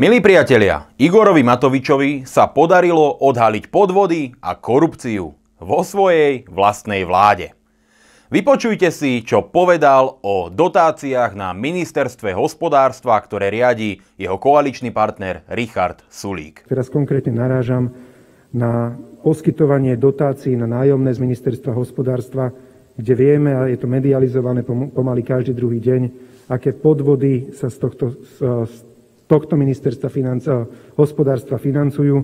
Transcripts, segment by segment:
Milí priatelia, Igorovi Matovičovi sa podarilo odhaliť podvody a korupciu vo svojej vlastnej vláde. Vypočujte si, čo povedal o dotáciách na ministerstve hospodárstva, ktoré riadi jeho koaličný partner Richard Sulík. Teraz konkrétne narážam na poskytovanie dotácií na nájomné z ministerstva hospodárstva, kde vieme, a je to medializované pomaly každý druhý deň, aké podvody sa z tohto, z tohto ministerstva financ- eh, hospodárstva financujú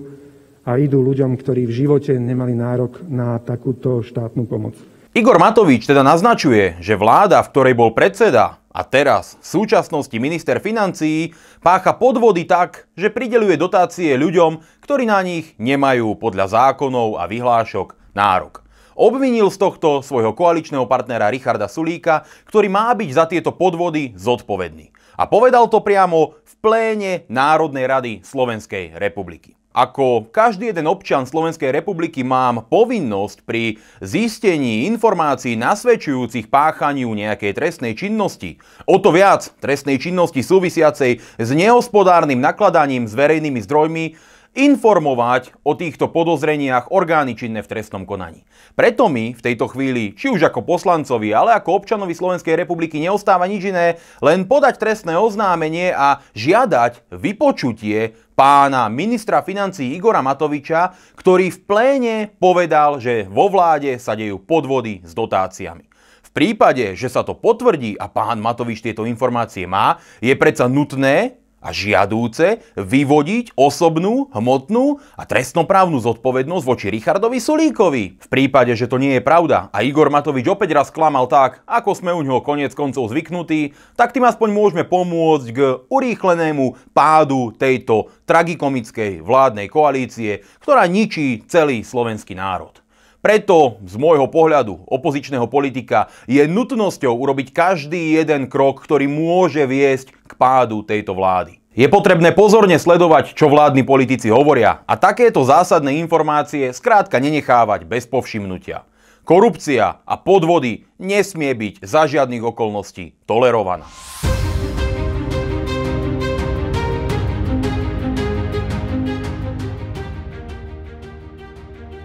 a idú ľuďom, ktorí v živote nemali nárok na takúto štátnu pomoc. Igor Matovič teda naznačuje, že vláda, v ktorej bol predseda a teraz v súčasnosti minister financií pácha podvody tak, že prideluje dotácie ľuďom, ktorí na nich nemajú podľa zákonov a vyhlášok nárok. Obvinil z tohto svojho koaličného partnera Richarda Sulíka, ktorý má byť za tieto podvody zodpovedný. A povedal to priamo v pléne Národnej rady Slovenskej republiky. Ako každý jeden občan Slovenskej republiky mám povinnosť pri zistení informácií nasvedčujúcich páchaniu nejakej trestnej činnosti, o to viac trestnej činnosti súvisiacej s nehospodárnym nakladaním s verejnými zdrojmi, informovať o týchto podozreniach orgány činné v trestnom konaní. Preto mi v tejto chvíli, či už ako poslancovi, ale ako občanovi Slovenskej republiky neostáva nič iné, len podať trestné oznámenie a žiadať vypočutie pána ministra financí Igora Matoviča, ktorý v pléne povedal, že vo vláde sa dejú podvody s dotáciami. V prípade, že sa to potvrdí a pán Matovič tieto informácie má, je predsa nutné, a žiadúce vyvodiť osobnú, hmotnú a trestnoprávnu zodpovednosť voči Richardovi Sulíkovi. V prípade, že to nie je pravda a Igor Matovič opäť raz klamal tak, ako sme u ňoho konec koncov zvyknutí, tak tým aspoň môžeme pomôcť k urýchlenému pádu tejto tragikomickej vládnej koalície, ktorá ničí celý slovenský národ. Preto z môjho pohľadu opozičného politika je nutnosťou urobiť každý jeden krok, ktorý môže viesť k pádu tejto vlády. Je potrebné pozorne sledovať, čo vládni politici hovoria a takéto zásadné informácie skrátka nenechávať bez povšimnutia. Korupcia a podvody nesmie byť za žiadnych okolností tolerovaná.